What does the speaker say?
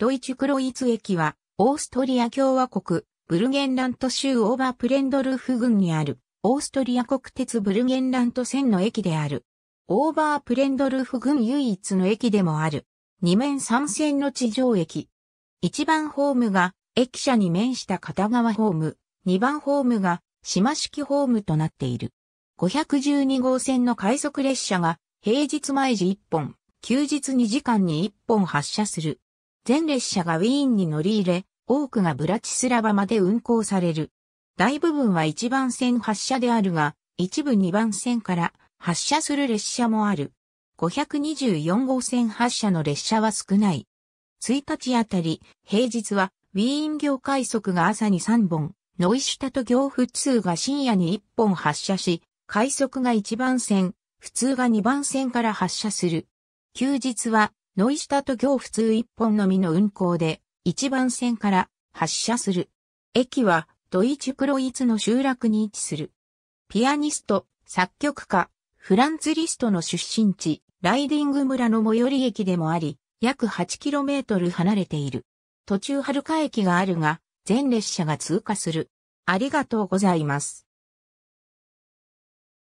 ドイチュクロイツ駅は、オーストリア共和国、ブルゲンラント州オーバープレンドルーフ郡にある、オーストリア国鉄ブルゲンラント線の駅である。オーバープレンドルーフ郡唯一の駅でもある。二面三線の地上駅。一番ホームが、駅舎に面した片側ホーム。二番ホームが、島式ホームとなっている。512号線の快速列車が、平日毎時1本、休日2時間に1本発車する。全列車がウィーンに乗り入れ、多くがブラチスラバまで運行される。大部分は1番線発車であるが、一部2番線から発車する列車もある。524号線発車の列車は少ない。1日あたり、平日は、ウィーン業快速が朝に3本、ノイシュタと行普通が深夜に1本発車し、快速が1番線、普通が2番線から発車する。休日はノイスタと行普通一本のみの運行で、一番線から発車する。駅は、ドイツクロイツの集落に位置する。ピアニスト、作曲家、フランツリストの出身地、ライディング村の最寄り駅でもあり、約 8km 離れている。途中春香駅があるが、全列車が通過する。ありがとうございます。